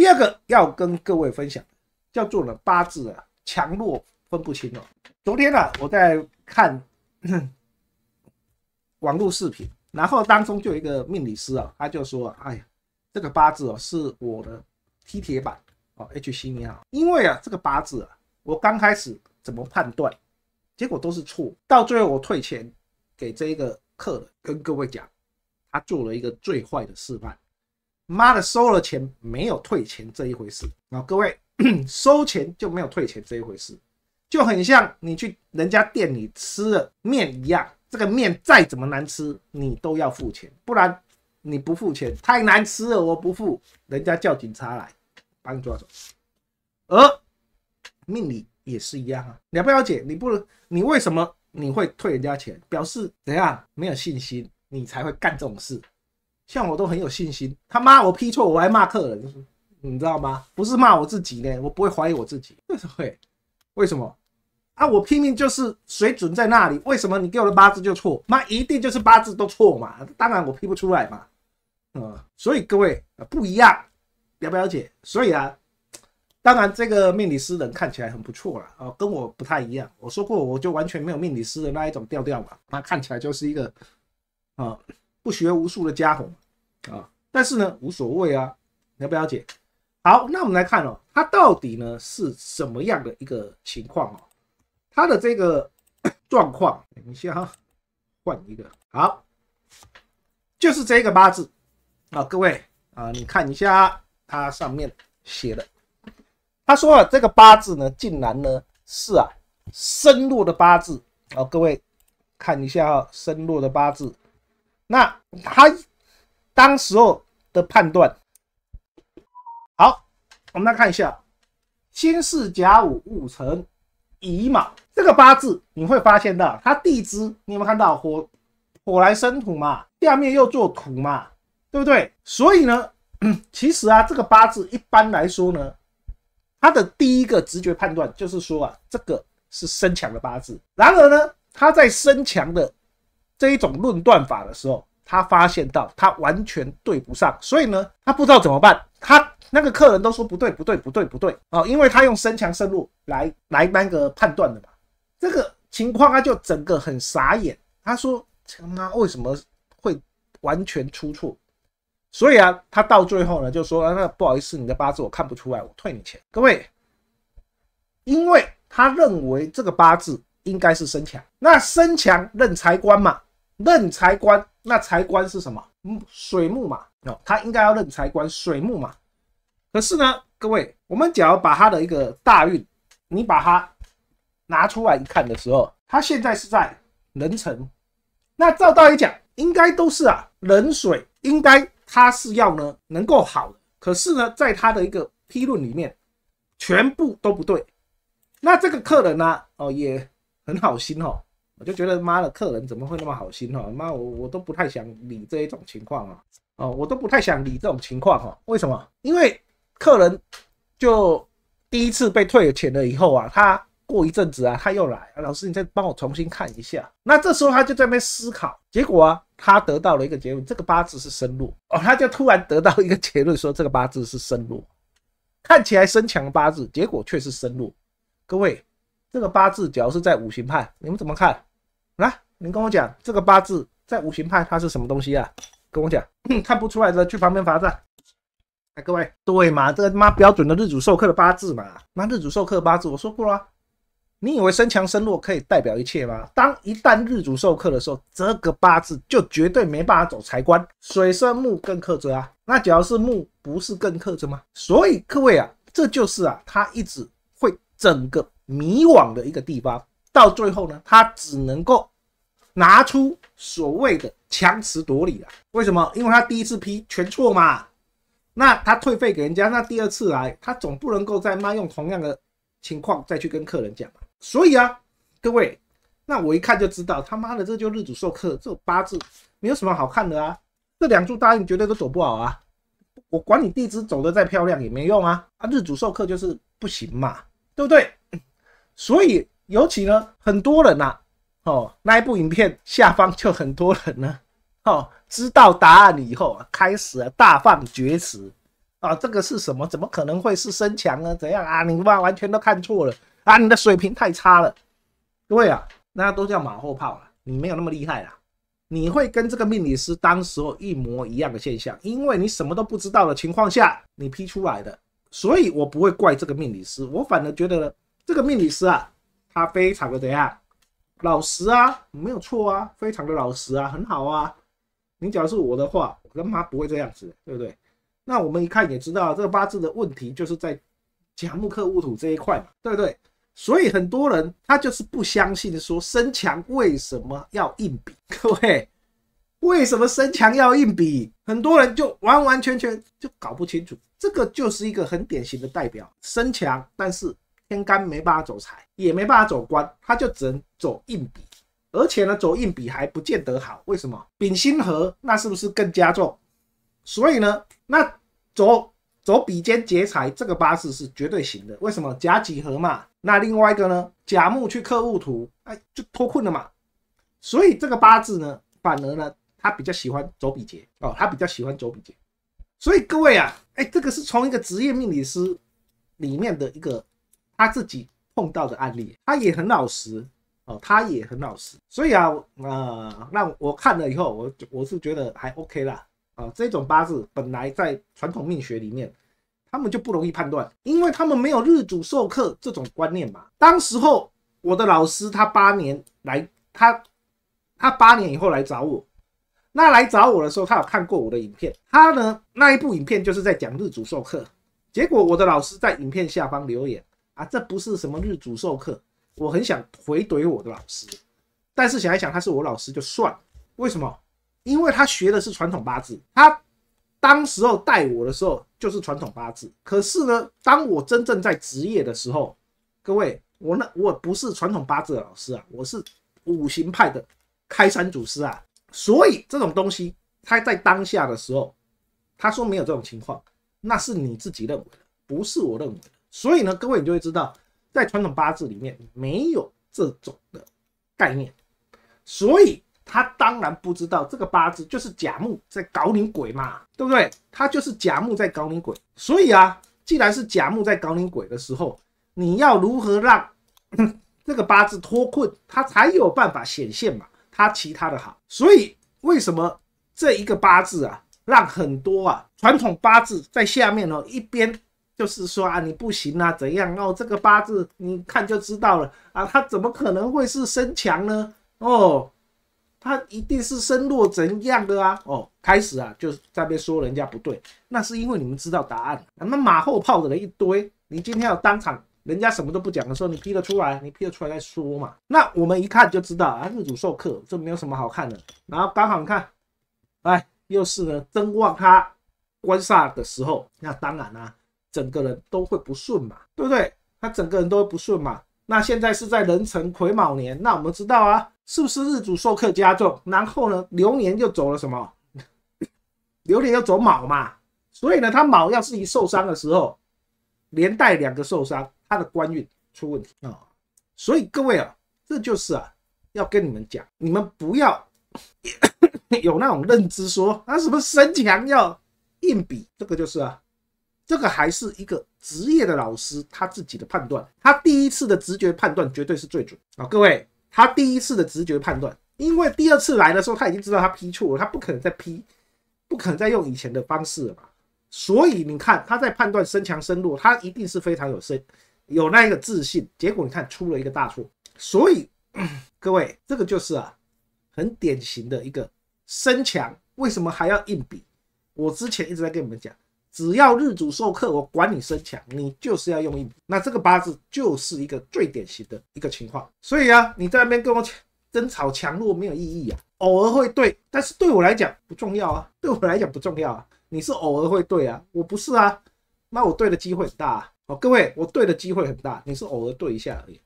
第二个要跟各位分享，叫做呢八字啊强弱分不清哦。昨天呢我在看 网络视频，然后当中就有一个命理师啊，他就说：“哎呀，这个八字哦是我的踢铁板哦，H 你好，因为啊这个八字啊，我刚开始怎么判断，结果都是错，到最后我退钱给这一个客人，跟各位讲，他做了一个最坏的示范。妈的，收了钱没有退钱这一回事啊！各位，收钱就没有退钱这一回事，就很像你去人家店里吃了面一样，这个面再怎么难吃，你都要付钱，不然你不付钱，太难吃了，我不付，人家叫警察来把你抓走。而命理也是一样啊，了不了解？你不，你为什么你会退人家钱？表示怎样？没有信心，你才会干这种事。像我都很有信心，他妈我批错我还骂客人，你知道吗？不是骂我自己呢，我不会怀疑我自己，为什么？为什么？啊，我拼命就是水准在那里，为什么你给我的八字就错？妈，一定就是八字都错嘛，当然我批不出来嘛，嗯，所以各位不一样，了不了解？所以啊，当然这个命理师人看起来很不错了啊，跟我不太一样。我说过，我就完全没有命理师的那一种调调嘛，他看起来就是一个啊。不学无术的家伙啊！但是呢，无所谓啊，你不了解。好，那我们来看哦，他到底呢是什么样的一个情况哦？他的这个 状况，等一下哈，换一个好，就是这个八字啊，各位啊，你看一下他上面写的，他说啊，这个八字呢，竟然呢是啊身弱的八字啊，各位看一下啊，身弱的八字。那他当时候的判断，好，我们来看一下，辛巳甲午戊辰乙卯这个八字，你会发现到它地支你有没有看到火？火来生土嘛，下面又做土嘛，对不对？所以呢，其实啊，这个八字一般来说呢，它的第一个直觉判断就是说啊，这个是生强的八字。然而呢，它在生强的。这一种论断法的时候，他发现到他完全对不上，所以呢，他不知道怎么办。他那个客人都说不对不对不对不对啊，因为他用身强身弱来来那个判断的嘛。这个情况他就整个很傻眼，他说他妈为什么会完全出错？所以啊，他到最后呢就说啊，那不好意思，你的八字我看不出来，我退你钱。各位，因为他认为这个八字应该是身强，那身强任财官嘛。任财官，那财官是什么？木水木嘛，哦，他应该要任财官水木嘛。可是呢，各位，我们只要把他的一个大运，你把它拿出来一看的时候，他现在是在壬辰，那照道理讲，应该都是啊，壬水应该他是要呢能够好的。可是呢，在他的一个批论里面，全部都不对。那这个客人呢，哦，也很好心哦。我就觉得妈的，客人怎么会那么好心哈？妈我我都不太想理这一种情况啊！哦，我都不太想理这种情况哈。为什么？因为客人就第一次被退了钱了以后啊，他过一阵子啊，他又来，老师你再帮我重新看一下。那这时候他就在那边思考，结果啊，他得到了一个结论：这个八字是生弱哦。他就突然得到一个结论说这个八字是生弱，看起来身强八字，结果却是生弱。各位，这个八字只要是在五行派，你们怎么看？来，你跟我讲这个八字在五行派它是什么东西啊？跟我讲，看不出来的去旁边罚站。哎，各位，对嘛，这个妈标准的日主授课的八字嘛，那日主授课八字，我说过了，你以为身强身弱可以代表一切吗？当一旦日主授课的时候，这个八字就绝对没办法走财官，水生木更克着啊。那只要是木，不是更克着吗？所以各位啊，这就是啊，他一直会整个迷惘的一个地方，到最后呢，他只能够。拿出所谓的强词夺理了？为什么？因为他第一次批全错嘛。那他退费给人家，那第二次来，他总不能够再妈用同样的情况再去跟客人讲嘛。所以啊，各位，那我一看就知道，他妈的这就日主受课，这八字没有什么好看的啊。这两柱大运绝对都走不好啊。我管你地支走得再漂亮也没用啊。啊，日主受课就是不行嘛，对不对？所以尤其呢，很多人啊。哦，那一部影片下方就很多人呢。哦，知道答案以后啊，开始大放厥词啊，这个是什么？怎么可能会是身强呢？怎样啊？你完完全都看错了啊！你的水平太差了。对啊，那都叫马后炮了，你没有那么厉害啦。你会跟这个命理师当时候一模一样的现象，因为你什么都不知道的情况下你批出来的，所以我不会怪这个命理师，我反而觉得这个命理师啊，他非常的怎样。老实啊，没有错啊，非常的老实啊，很好啊。你假如是我的话，我他妈不会这样子，对不对？那我们一看也知道，这个八字的问题就是在甲木克戊土这一块嘛，对不对？所以很多人他就是不相信说身强为什么要硬比，各 位，为什么身强要硬比？很多人就完完全全就搞不清楚，这个就是一个很典型的代表，身强但是。天干没办法走财，也没办法走官，他就只能走硬比。而且呢，走硬比还不见得好。为什么丙辛合？那是不是更加重？所以呢，那走走比肩劫财这个八字是绝对行的。为什么甲己合嘛？那另外一个呢，甲木去克戊土，哎，就脱困了嘛。所以这个八字呢，反而呢，他比较喜欢走比劫哦，他比较喜欢走比劫。所以各位啊，哎，这个是从一个职业命理师里面的一个。他自己碰到的案例，他也很老实哦，他也很老实，所以啊，呃，那我看了以后，我我是觉得还 OK 啦啊，这种八字本来在传统命学里面，他们就不容易判断，因为他们没有日主授课这种观念嘛。当时候我的老师他八年来，他他八年以后来找我，那来找我的时候，他有看过我的影片，他呢那一部影片就是在讲日主授课。结果我的老师在影片下方留言。啊，这不是什么日主授课，我很想回怼我的老师，但是想一想他是我老师就算了。为什么？因为他学的是传统八字，他当时候带我的时候就是传统八字。可是呢，当我真正在职业的时候，各位，我那我不是传统八字的老师啊，我是五行派的开山祖师啊。所以这种东西他在当下的时候，他说没有这种情况，那是你自己认为的，不是我认为的。所以呢，各位你就会知道，在传统八字里面没有这种的概念，所以他当然不知道这个八字就是甲木在搞你鬼嘛，对不对？他就是甲木在搞你鬼。所以啊，既然是甲木在搞你鬼的时候，你要如何让 这个八字脱困，他才有办法显现嘛？他其他的好。所以为什么这一个八字啊，让很多啊传统八字在下面呢一边？就是说啊，你不行啊，怎样？哦，这个八字你看就知道了啊，他怎么可能会是身强呢？哦，他一定是身弱怎样的啊？哦，开始啊就在边说人家不对，那是因为你们知道答案，那么马后炮的人一堆。你今天要当场，人家什么都不讲的时候，你批得出来，你批得出来再说嘛。那我们一看就知道啊，日主受克，这没有什么好看的。然后刚好你看，哎，又是呢，登望他官煞的时候，那当然啦。整个人都会不顺嘛，对不对？他整个人都会不顺嘛。那现在是在壬辰癸卯年，那我们知道啊，是不是日主受克加重？然后呢，流年就走了什么？流年又走卯嘛。所以呢，他卯要是一受伤的时候，连带两个受伤，他的官运出问题啊。所以各位啊，这就是啊，要跟你们讲，你们不要 有那种认知，说啊什么身强要硬比，这个就是啊。这个还是一个职业的老师，他自己的判断，他第一次的直觉判断绝对是最准啊！各位，他第一次的直觉判断，因为第二次来的时候他已经知道他批错了，他不可能再批，不可能再用以前的方式了嘛。所以你看他在判断身强身弱，他一定是非常有身有那一个自信。结果你看出了一个大错，所以各位，这个就是啊，很典型的一个身强为什么还要硬比？我之前一直在跟你们讲。只要日主受克，我管你身强，你就是要用印。那这个八字就是一个最典型的一个情况。所以啊，你在那边跟我争吵强弱没有意义啊。偶尔会对，但是对我来讲不重要啊，对我来讲不重要啊。你是偶尔会对啊，我不是啊。那我对的机会很大啊。哦，各位，我对的机会很大，你是偶尔对一下而已。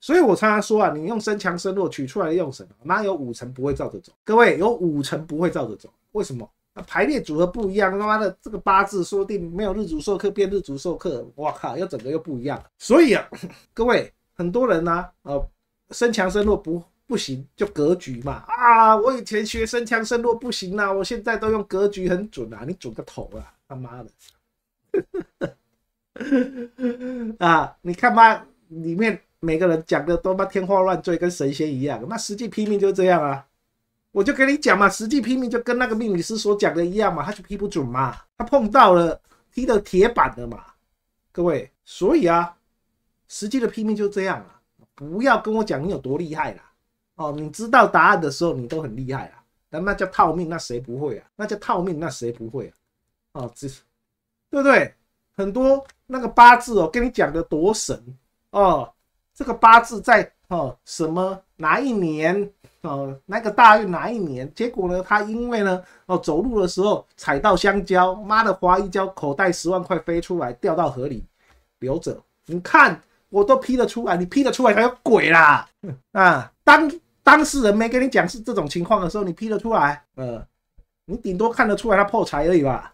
所以我常常说啊，你用身强身弱取出来的用神，哪有五成不会照着走。各位有五成不会照着走，为什么？排列组合不一样，他妈的，这个八字说不定没有日主受克变日主受克，哇靠，又整个又不一样。所以啊，各位很多人呐，呃，身强身弱不不行，就格局嘛。啊，我以前学身强身弱不行啊，我现在都用格局很准啊，你准个头啊，他妈的！啊，你看吧，里面每个人讲的都他妈天花乱坠，跟神仙一样，那实际拼命就这样啊。我就跟你讲嘛，实际拼命就跟那个命理师所讲的一样嘛，他就批不准嘛，他碰到了踢的铁板的嘛，各位，所以啊，实际的拼命就这样啊，不要跟我讲你有多厉害啦，哦，你知道答案的时候你都很厉害啦，那那叫套命，那谁不会啊？那叫套命，那谁不会啊？哦，这是对不对？很多那个八字哦，跟你讲的多神哦，这个八字在。哦，什么哪一年？哦，那个大运哪一年？结果呢？他因为呢，哦，走路的时候踩到香蕉，妈的，滑一跤，口袋十万块飞出来，掉到河里留着。你看，我都批得出来，你批得出来才有鬼啦！啊，当当事人没跟你讲是这种情况的时候，你批得出来，嗯，你顶多看得出来他破财而已吧。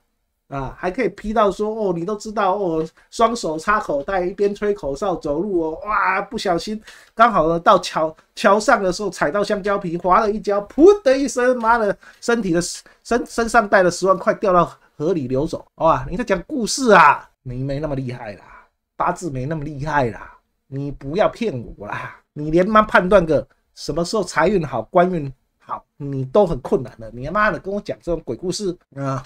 啊，还可以批到说哦，你都知道哦，双手插口袋，一边吹口哨走路哦，哇，不小心刚好呢到桥桥上的时候踩到香蕉皮，滑了一跤，噗的一声，妈的，身体的身身上带了十万块掉到河里流走，哇，你在讲故事啊？你没那么厉害啦，八字没那么厉害啦，你不要骗我啦，你连忙判断个什么时候财运好，官运。你都很困难的，你他妈的跟我讲这种鬼故事啊！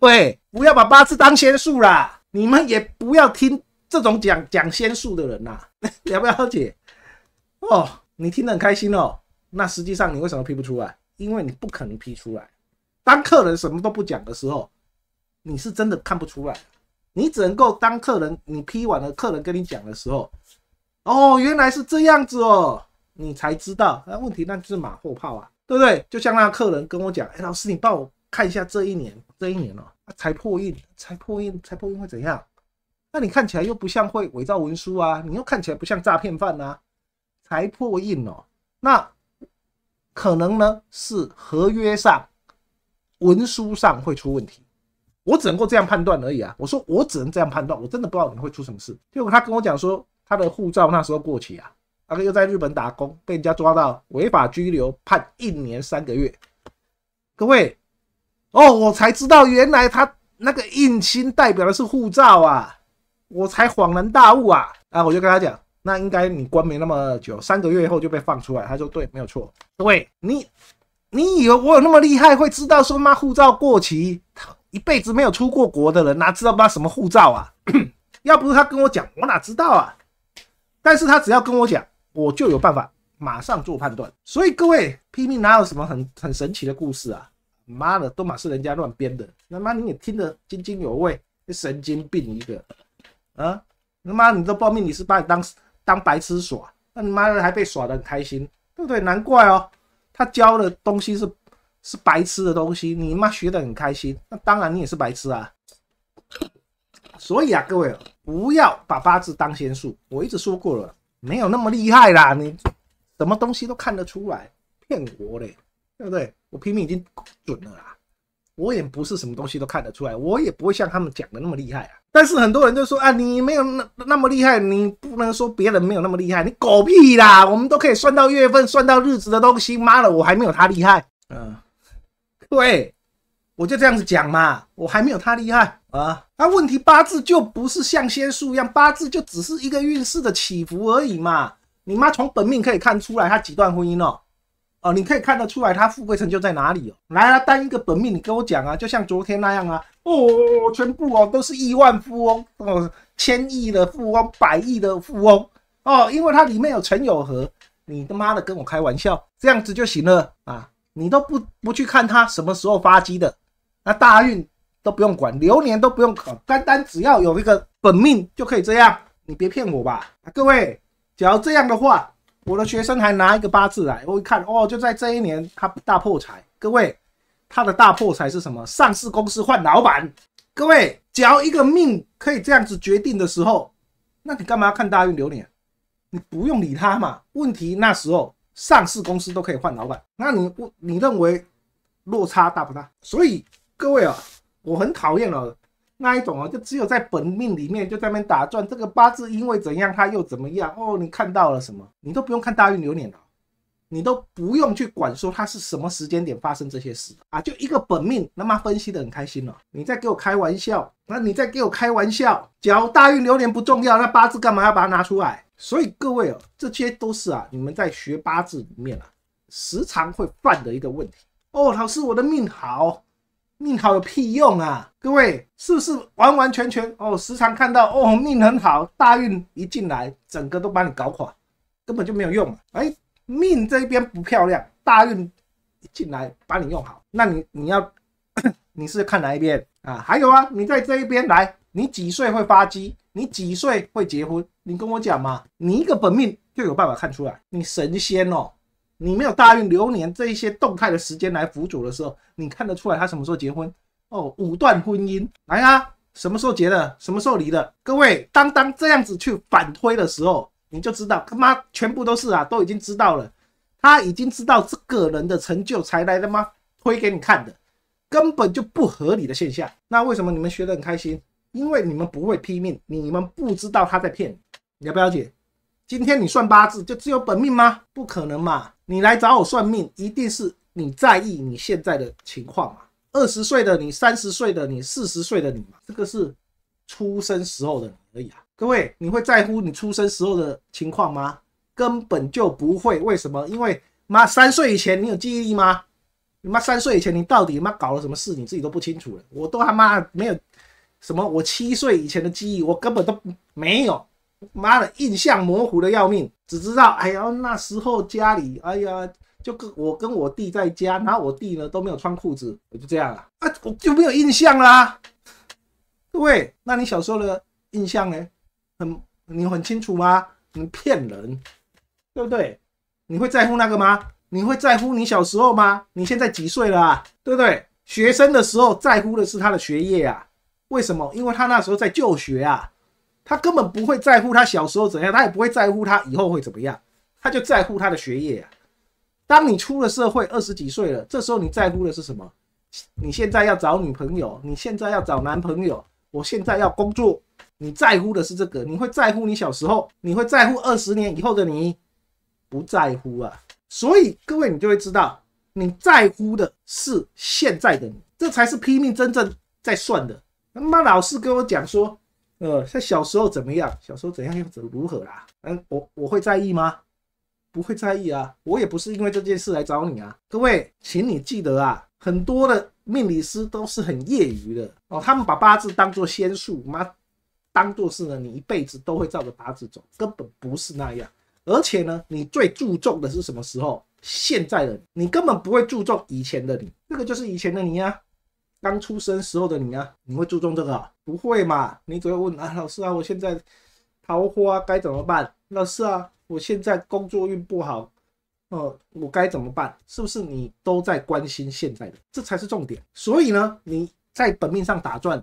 位 不要把八字当仙术啦，你们也不要听这种讲讲仙术的人呐，了不了解？哦，你听得很开心哦。那实际上你为什么批不出来？因为你不可能批出来。当客人什么都不讲的时候，你是真的看不出来。你只能够当客人，你批完了，客人跟你讲的时候，哦，原来是这样子哦，你才知道。那问题那就是马后炮啊。对不对？就像那客人跟我讲，哎，老师，你帮我看一下，这一年，这一年哦，才破印，才破印，才破印会怎样？那你看起来又不像会伪造文书啊，你又看起来不像诈骗犯呐，才破印哦，那可能呢是合约上文书上会出问题，我只能够这样判断而已啊。我说我只能这样判断，我真的不知道你会出什么事。结果他跟我讲说，他的护照那时候过期啊。那个又在日本打工，被人家抓到违法拘留，判一年三个月。各位，哦，我才知道原来他那个印星代表的是护照啊！我才恍然大悟啊！啊，我就跟他讲，那应该你关没那么久，三个月后就被放出来。他说对，没有错。各位，你你以为我有那么厉害会知道说妈护照过期？一辈子没有出过国的人哪知道妈什么护照啊？要不是他跟我讲，我哪知道啊？但是他只要跟我讲。我就有办法马上做判断，所以各位拼命哪有什么很很神奇的故事啊？妈的，都马是人家乱编的。他妈你也听得津津有味，神经病一个啊！他妈你都报命你是把你当当白痴耍，那你妈的还被耍的很开心，对不对？难怪哦，他教的东西是是白痴的东西，你妈学的很开心，那当然你也是白痴啊。所以啊，各位不要把八字当仙术，我一直说过了。没有那么厉害啦，你什么东西都看得出来，骗我嘞，对不对？我拼命已经准了啦，我也不是什么东西都看得出来，我也不会像他们讲的那么厉害啊。但是很多人就说啊，你没有那那么厉害，你不能说别人没有那么厉害，你狗屁啦！我们都可以算到月份，算到日子的东西，妈的，我还没有他厉害。嗯，位。我就这样子讲嘛，我还没有他厉害啊。那问题八字就不是像仙术一样，八字就只是一个运势的起伏而已嘛。你妈从本命可以看出来他几段婚姻哦，哦，你可以看得出来他富贵成就在哪里哦。来啊，单一个本命你跟我讲啊，就像昨天那样啊，哦，全部哦都是亿万富翁哦，千亿的富翁，百亿的富翁哦，因为它里面有陈友和，你他妈的跟我开玩笑，这样子就行了啊，你都不不去看他什么时候发迹的。那大运都不用管，流年都不用考，单单只要有一个本命就可以这样，你别骗我吧！各位，只要这样的话，我的学生还拿一个八字来，我一看，哦，就在这一年他大破财。各位，他的大破财是什么？上市公司换老板。各位，只要一个命可以这样子决定的时候，那你干嘛要看大运流年？你不用理他嘛？问题那时候上市公司都可以换老板，那你不你认为落差大不大？所以。各位啊，我很讨厌了那一种啊，就只有在本命里面就在那边打转。这个八字因为怎样，它又怎么样哦？你看到了什么？你都不用看大运流年了，你都不用去管说它是什么时间点发生这些事啊，就一个本命，那么分析的很开心了。你在给我开玩笑，那你在给我开玩笑，假如大运流年不重要，那八字干嘛要把它拿出来？所以各位哦，这些都是啊，你们在学八字里面啊，时常会犯的一个问题哦。老师，我的命好。命好有屁用啊！各位是不是完完全全哦？时常看到哦，命很好，大运一进来，整个都把你搞垮，根本就没有用。哎，命这一边不漂亮，大运一进来把你用好，那你你要 你是看哪一边啊？还有啊，你在这一边来，你几岁会发迹？你几岁会结婚？你跟我讲嘛，你一个本命就有办法看出来，你神仙哦。你没有大运流年这一些动态的时间来辅佐的时候，你看得出来他什么时候结婚？哦，五段婚姻来啊，什么时候结的？什么时候离的？各位，当当这样子去反推的时候，你就知道他妈全部都是啊，都已经知道了，他已经知道这个人的成就才来的吗？推给你看的，根本就不合理的现象。那为什么你们学得很开心？因为你们不会拼命，你们不知道他在骗你，了不了解？今天你算八字就只有本命吗？不可能嘛！你来找我算命，一定是你在意你现在的情况嘛？二十岁的你、三十岁的你、四十岁的你，这个是出生时候的你而已啊！各位，你会在乎你出生时候的情况吗？根本就不会。为什么？因为妈三岁以前你有记忆力吗？你妈三岁以前你到底妈搞了什么事？你自己都不清楚了。我都他妈没有什么，我七岁以前的记忆我根本都没有。妈的，印象模糊的要命，只知道哎呀那时候家里哎呀就跟我跟我弟在家，然后我弟呢都没有穿裤子，我就这样了啊，我就没有印象啦。各位，那你小时候的印象呢？很你很清楚吗？你骗人，对不对？你会在乎那个吗？你会在乎你小时候吗？你现在几岁了，对不对？学生的时候在乎的是他的学业啊，为什么？因为他那时候在就学啊。他根本不会在乎他小时候怎样，他也不会在乎他以后会怎么样，他就在乎他的学业啊。当你出了社会，二十几岁了，这时候你在乎的是什么？你现在要找女朋友，你现在要找男朋友，我现在要工作，你在乎的是这个。你会在乎你小时候？你会在乎二十年以后的你？不在乎啊！所以各位，你就会知道你在乎的是现在的你，这才是拼命真正在算的。那么老师跟我讲说。呃，像小时候怎么样？小时候怎样又怎如何啦？嗯，我我会在意吗？不会在意啊。我也不是因为这件事来找你啊。各位，请你记得啊，很多的命理师都是很业余的哦。他们把八字当做仙术，妈，当做是呢，你一辈子都会照着八字走，根本不是那样。而且呢，你最注重的是什么时候？现在的你，你根本不会注重以前的你。这个就是以前的你呀。刚出生时候的你啊，你会注重这个？不会嘛？你只会问啊，老师啊，我现在桃花该怎么办？老师啊，我现在工作运不好，哦，我该怎么办？是不是你都在关心现在的？这才是重点。所以呢，你在本命上打转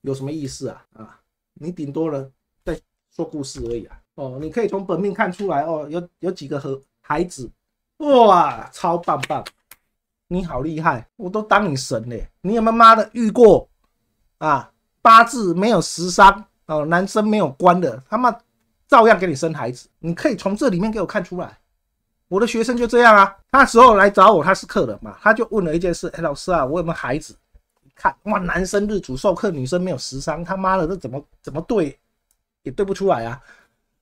有什么意思啊？啊，你顶多呢在说故事而已啊。哦，你可以从本命看出来哦，有有几个和孩子，哇，超棒棒。你好厉害，我都当你神嘞！你有没有妈的遇过啊？八字没有十伤哦，男生没有官的，他妈照样给你生孩子。你可以从这里面给我看出来，我的学生就这样啊。那时候来找我，他是客人嘛，他就问了一件事：“哎，老师啊，我有没有孩子？”看哇，男生日主授课，女生没有十伤，他妈的这怎么怎么对也对不出来啊！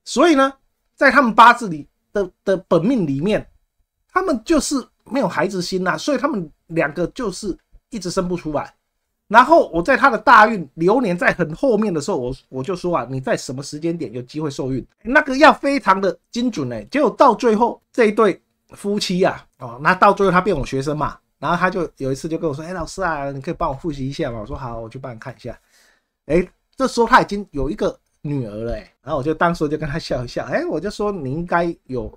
所以呢，在他们八字里的的本命里面，他们就是。没有孩子心呐，所以他们两个就是一直生不出来。然后我在他的大运流年在很后面的时候，我我就说啊，你在什么时间点有机会受孕？那个要非常的精准哎。结果到最后这一对夫妻啊，哦，那到最后他变我学生嘛，然后他就有一次就跟我说：“哎，老师啊，你可以帮我复习一下嘛？”我说：“好，我去帮你看一下。”哎，这时候他已经有一个女儿了，哎，然后我就当时就跟他笑一笑，哎，我就说你应该有。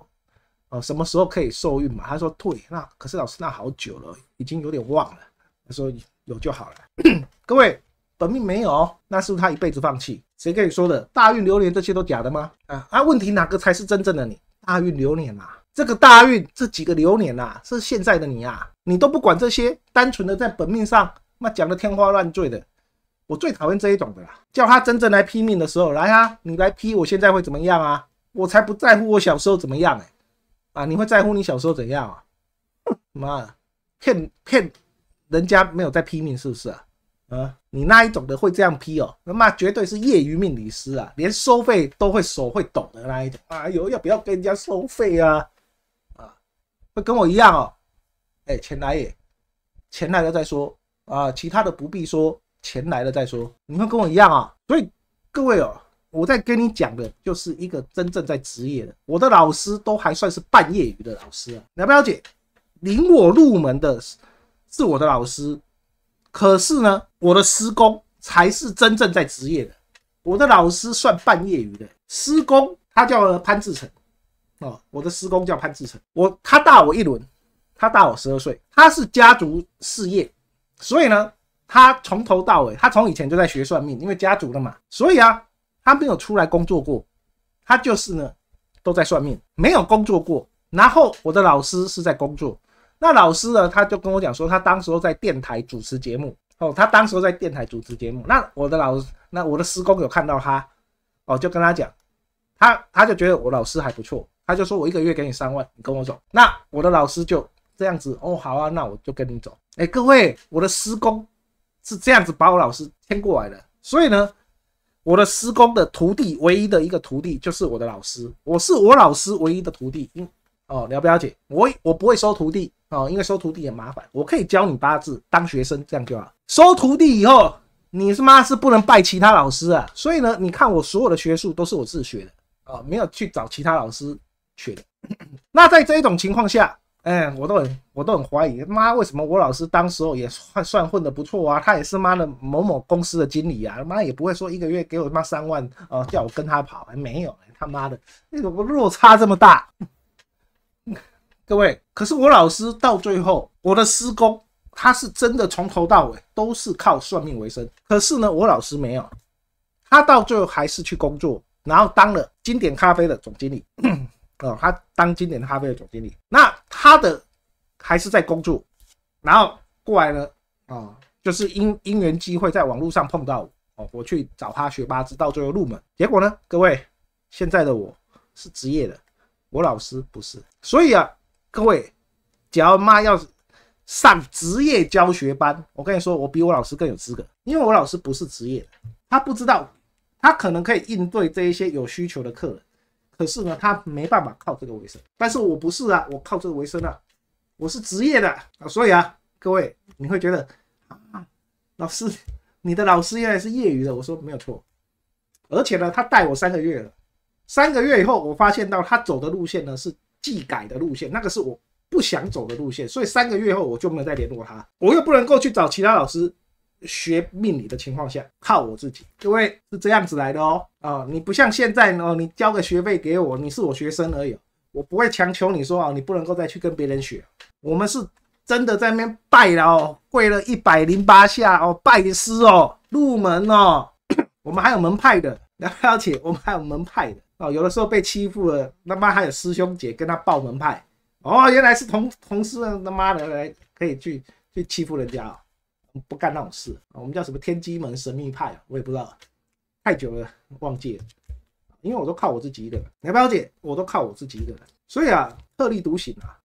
哦，什么时候可以受孕嘛？他说退，那可是老师那好久了，已经有点忘了。他说有就好了。各位本命没有那是不是他一辈子放弃？谁跟你说的大运流年这些都假的吗？啊啊！问题哪个才是真正的你？大运流年呐，这个大运这几个流年呐，是现在的你啊，你都不管这些，单纯的在本命上，那讲的天花乱坠的。我最讨厌这一种的啦！叫他真正来拼命的时候来啊，你来批我现在会怎么样啊？我才不在乎我小时候怎么样哎。啊！你会在乎你小时候怎样啊？妈，骗骗人家没有在批命是不是啊？啊，你那一种的会这样批哦？那妈绝对是业余命理师啊，连收费都会手会抖的那一种。哎呦，要不要跟人家收费啊？啊，会跟我一样哦。哎，钱来也，钱来了再说啊，其他的不必说，钱来了再说。你会跟我一样啊？所以各位哦。我在跟你讲的，就是一个真正在职业的。我的老师都还算是半业余的老师啊，了不了解？领我入门的是我的老师，可是呢，我的师公才是真正在职业的。我的老师算半业余的，师公他叫潘志成，哦，我的师公叫潘志成，我他大我一轮，他大我十二岁，他是家族事业，所以呢，他从头到尾，他从以前就在学算命，因为家族的嘛，所以啊。他没有出来工作过，他就是呢，都在算命，没有工作过。然后我的老师是在工作，那老师呢，他就跟我讲说，他当时候在电台主持节目。哦，他当时候在电台主持节目。那我的老，那我的施工有看到他，哦，就跟他讲，他他就觉得我老师还不错，他就说我一个月给你三万，你跟我走。那我的老师就这样子，哦，好啊，那我就跟你走。哎，各位，我的施工是这样子把我老师牵过来的，所以呢。我的师公的徒弟，唯一的一个徒弟就是我的老师。我是我老师唯一的徒弟。嗯，哦，了不了解？我我不会收徒弟哦，因为收徒弟也麻烦。我可以教你八字当学生，这样就好。收徒弟以后，你是妈是不能拜其他老师啊。所以呢，你看我所有的学术都是我自学的啊，没有去找其他老师学的。那在这一种情况下。哎，我都很，我都很怀疑，妈，为什么我老师当时候也算混的不错啊？他也是妈的某某公司的经理啊，妈也不会说一个月给我妈三万，呃，叫我跟他跑，没有，他妈的，那个落差这么大？各位，可是我老师到最后，我的师公他是真的从头到尾都是靠算命为生，可是呢，我老师没有，他到最后还是去工作，然后当了经典咖啡的总经理。哦，他当今年的咖啡的总经理，那他的还是在工作，然后过来呢，啊，就是因因缘机会在网络上碰到我，哦，我去找他学八字，到最后入门，结果呢，各位现在的我是职业的，我老师不是，所以啊，各位，只要妈要上职业教学班，我跟你说，我比我老师更有资格，因为我老师不是职业，他不知道，他可能可以应对这一些有需求的客人。可是呢，他没办法靠这个为生。但是我不是啊，我靠这个为生啊，我是职业的啊。所以啊，各位，你会觉得啊，老师，你的老师原来是业余的。我说没有错，而且呢，他带我三个月了，三个月以后，我发现到他走的路线呢是技改的路线，那个是我不想走的路线，所以三个月后我就没有再联络他。我又不能够去找其他老师。学命理的情况下，靠我自己，因为是这样子来的哦。啊，你不像现在哦，你交个学费给我，你是我学生而已，我不会强求你说哦，你不能够再去跟别人学。我们是真的在那边拜了哦，跪了一百零八下哦，拜师哦，入门哦。我们还有门派的，了解，我们还有门派的哦。有的时候被欺负了，他妈还有师兄姐跟他报门派哦，原来是同同事，他妈的来可以去去欺负人家哦。不干那种事，我们叫什么天机门神秘派，我也不知道，太久了忘记了，因为我都靠我自己的，你要不了解，我都靠我自己的，所以啊，特立独行啊。